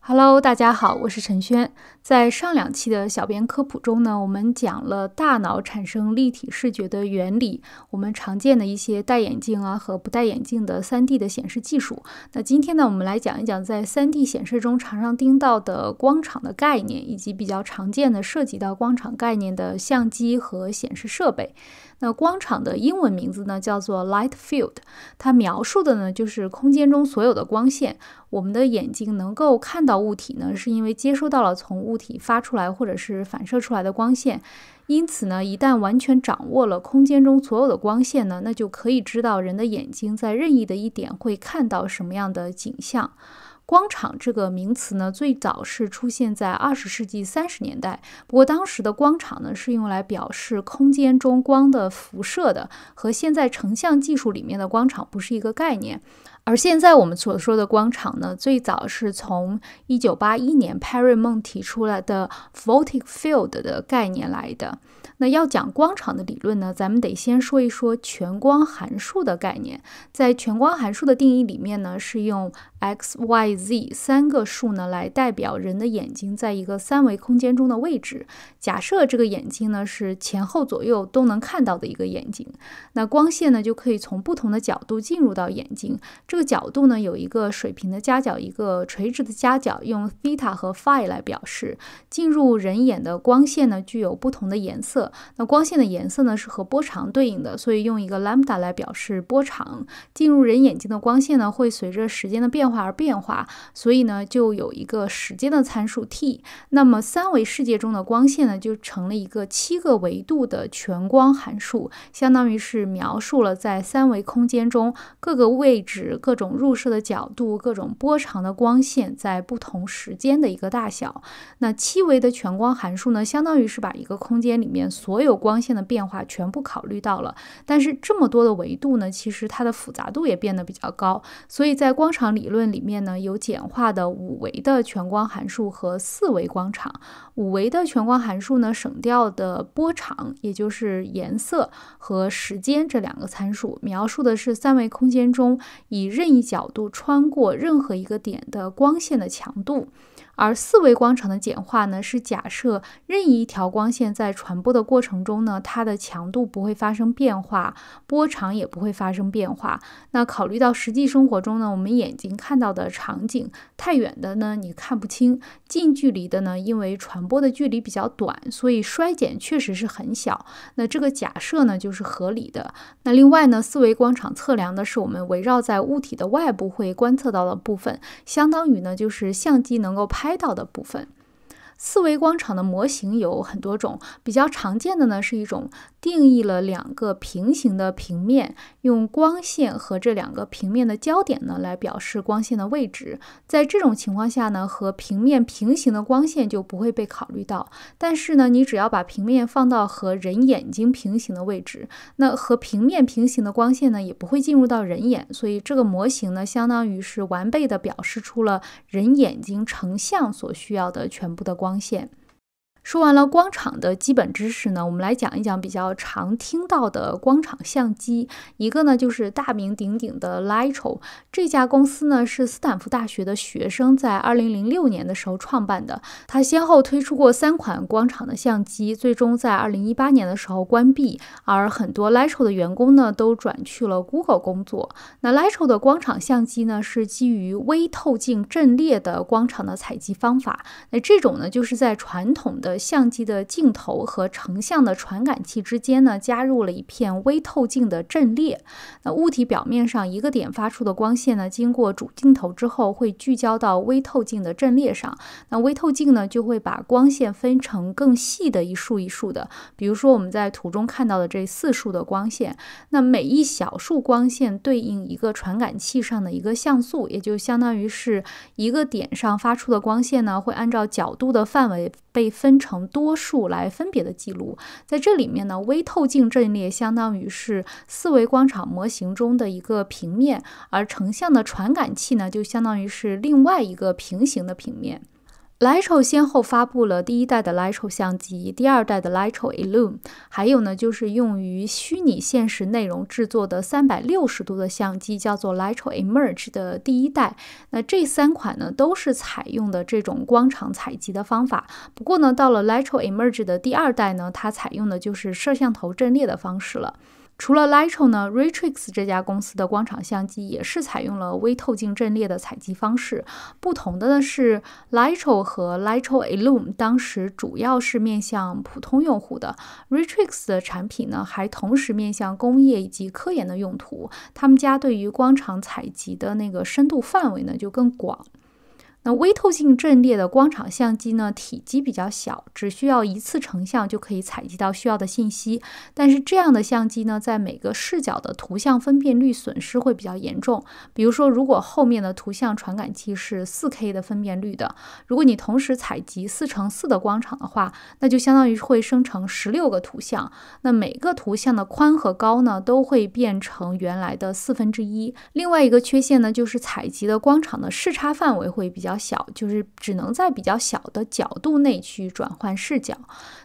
Hello，大家好，我是陈轩。在上两期的小编科普中呢，我们讲了大脑产生立体视觉的原理，我们常见的一些戴眼镜啊和不戴眼镜的三 D 的显示技术。那今天呢，我们来讲一讲在三 D 显示中常常听到的光场的概念，以及比较常见的涉及到光场概念的相机和显示设备。那光场的英文名字呢叫做 Light Field，它描述的呢就是空间中所有的光线。我们的眼睛能够看到物体呢，是因为接收到了从物体发出来或者是反射出来的光线。因此呢，一旦完全掌握了空间中所有的光线呢，那就可以知道人的眼睛在任意的一点会看到什么样的景象。光场这个名词呢，最早是出现在二十世纪三十年代。不过当时的光场呢，是用来表示空间中光的辐射的，和现在成像技术里面的光场不是一个概念。而现在我们所说的光场呢，最早是从一九八一年 Perry 梦提出来的 “photic field” 的概念来的。那要讲光场的理论呢，咱们得先说一说全光函数的概念。在全光函数的定义里面呢，是用 x、y、z 三个数呢来代表人的眼睛在一个三维空间中的位置。假设这个眼睛呢是前后左右都能看到的一个眼睛，那光线呢就可以从不同的角度进入到眼睛。这个角度呢有一个水平的夹角，一个垂直的夹角，用 theta 和 phi 来表示。进入人眼的光线呢具有不同的颜色，那光线的颜色呢是和波长对应的，所以用一个 lambda 来表示波长。进入人眼睛的光线呢会随着时间的变化而变化，所以呢就有一个时间的参数 t。那么三维世界中的光线呢就成了一个七个维度的全光函数，相当于是描述了在三维空间中各个位置。各种入射的角度、各种波长的光线在不同时间的一个大小。那七维的全光函数呢，相当于是把一个空间里面所有光线的变化全部考虑到了。但是这么多的维度呢，其实它的复杂度也变得比较高。所以在光场理论里面呢，有简化的五维的全光函数和四维光场。五维的全光函数呢，省掉的波长，也就是颜色和时间这两个参数，描述的是三维空间中以任意角度穿过任何一个点的光线的强度。而四维光场的简化呢，是假设任意一条光线在传播的过程中呢，它的强度不会发生变化，波长也不会发生变化。那考虑到实际生活中呢，我们眼睛看到的场景太远的呢，你看不清；近距离的呢，因为传播的距离比较短，所以衰减确实是很小。那这个假设呢，就是合理的。那另外呢，四维光场测量的是我们围绕在物体的外部会观测到的部分，相当于呢，就是相机能够拍。拍到的部分。四维光场的模型有很多种，比较常见的呢是一种定义了两个平行的平面，用光线和这两个平面的焦点呢来表示光线的位置。在这种情况下呢，和平面平行的光线就不会被考虑到。但是呢，你只要把平面放到和人眼睛平行的位置，那和平面平行的光线呢也不会进入到人眼，所以这个模型呢相当于是完备的表示出了人眼睛成像所需要的全部的光。光线。说完了光场的基本知识呢，我们来讲一讲比较常听到的光场相机。一个呢就是大名鼎鼎的 Lighto，这家公司呢是斯坦福大学的学生在二零零六年的时候创办的。他先后推出过三款光场的相机，最终在二零一八年的时候关闭。而很多 Lighto 的员工呢都转去了 Google 工作。那 Lighto 的光场相机呢是基于微透镜阵列的光场的采集方法。那这种呢就是在传统的相机的镜头和成像的传感器之间呢，加入了一片微透镜的阵列。那物体表面上一个点发出的光线呢，经过主镜头之后，会聚焦到微透镜的阵列上。那微透镜呢，就会把光线分成更细的一束一束的。比如说我们在图中看到的这四束的光线，那每一小束光线对应一个传感器上的一个像素，也就相当于是一个点上发出的光线呢，会按照角度的范围被分成。成多数来分别的记录，在这里面呢，微透镜阵列相当于是四维光场模型中的一个平面，而成像的传感器呢，就相当于是另外一个平行的平面。Lytro 先后发布了第一代的 Lytro 相机，第二代的 Lytro Illume，还有呢就是用于虚拟现实内容制作的三百六十度的相机，叫做 Lytro emerge 的第一代。那这三款呢都是采用的这种光场采集的方法。不过呢，到了 Lytro emerge 的第二代呢，它采用的就是摄像头阵列的方式了。除了 Lighto 呢 r e t r i x 这家公司的光场相机也是采用了微透镜阵列的采集方式。不同的呢是，Lighto 和 Lighto Illum 当时主要是面向普通用户的 r e t r i x 的产品呢还同时面向工业以及科研的用途。他们家对于光场采集的那个深度范围呢就更广。那微透镜阵列的光场相机呢，体积比较小，只需要一次成像就可以采集到需要的信息。但是这样的相机呢，在每个视角的图像分辨率损失会比较严重。比如说，如果后面的图像传感器是 4K 的分辨率的，如果你同时采集4乘4的光场的话，那就相当于会生成16个图像。那每个图像的宽和高呢，都会变成原来的四分之一。另外一个缺陷呢，就是采集的光场的视差范围会比较。比较小，就是只能在比较小的角度内去转换视角。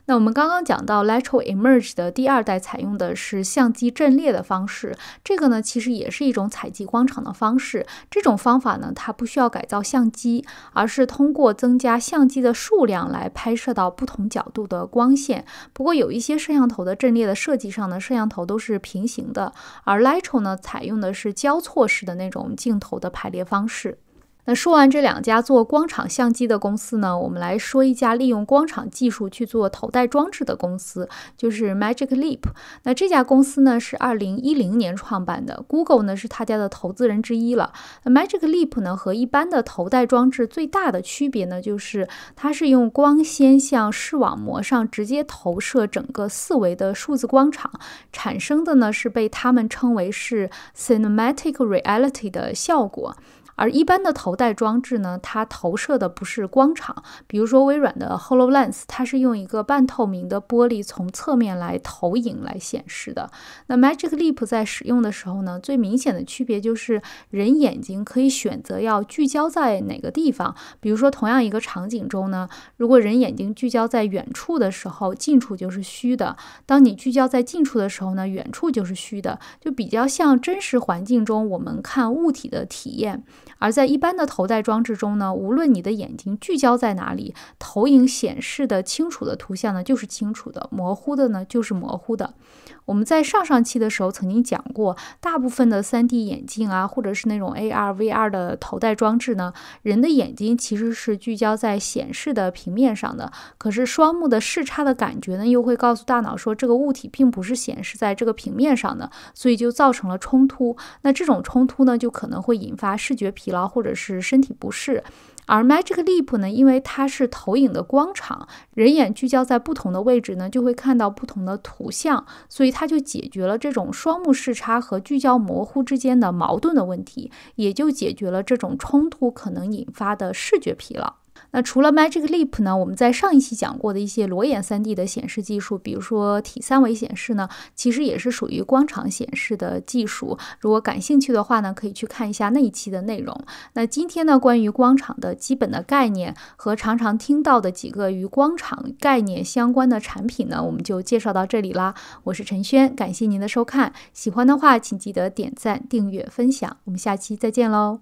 那我们刚刚讲到，Lytro emerge 的第二代采用的是相机阵列的方式，这个呢其实也是一种采集光场的方式。这种方法呢，它不需要改造相机，而是通过增加相机的数量来拍摄到不同角度的光线。不过有一些摄像头的阵列的设计上呢，摄像头都是平行的，而 Lytro 呢采用的是交错式的那种镜头的排列方式。那说完这两家做光场相机的公司呢，我们来说一家利用光场技术去做头戴装置的公司，就是 Magic Leap。那这家公司呢是二零一零年创办的，Google 呢是他家的投资人之一了。Magic Leap 呢和一般的头戴装置最大的区别呢，就是它是用光纤向视网膜上直接投射整个四维的数字光场，产生的呢是被他们称为是 Cinematic Reality 的效果。而一般的头戴装置呢，它投射的不是光场，比如说微软的 Hololens，它是用一个半透明的玻璃从侧面来投影来显示的。那 Magic Leap 在使用的时候呢，最明显的区别就是人眼睛可以选择要聚焦在哪个地方。比如说，同样一个场景中呢，如果人眼睛聚焦在远处的时候，近处就是虚的；当你聚焦在近处的时候呢，远处就是虚的，就比较像真实环境中我们看物体的体验。而在一般的头戴装置中呢，无论你的眼睛聚焦在哪里，投影显示的清楚的图像呢，就是清楚的；模糊的呢，就是模糊的。我们在上上期的时候曾经讲过，大部分的 3D 眼镜啊，或者是那种 AR、VR 的头戴装置呢，人的眼睛其实是聚焦在显示的平面上的。可是双目的视差的感觉呢，又会告诉大脑说这个物体并不是显示在这个平面上的，所以就造成了冲突。那这种冲突呢，就可能会引发视觉疲劳或者是身体不适。而 Magic Leap 呢，因为它是投影的光场，人眼聚焦在不同的位置呢，就会看到不同的图像，所以它就解决了这种双目视差和聚焦模糊之间的矛盾的问题，也就解决了这种冲突可能引发的视觉疲劳。那除了 Magic Leap 呢？我们在上一期讲过的一些裸眼三 D 的显示技术，比如说体三维显示呢，其实也是属于光场显示的技术。如果感兴趣的话呢，可以去看一下那一期的内容。那今天呢，关于光场的基本的概念和常常听到的几个与光场概念相关的产品呢，我们就介绍到这里啦。我是陈轩，感谢您的收看。喜欢的话，请记得点赞、订阅、分享。我们下期再见喽。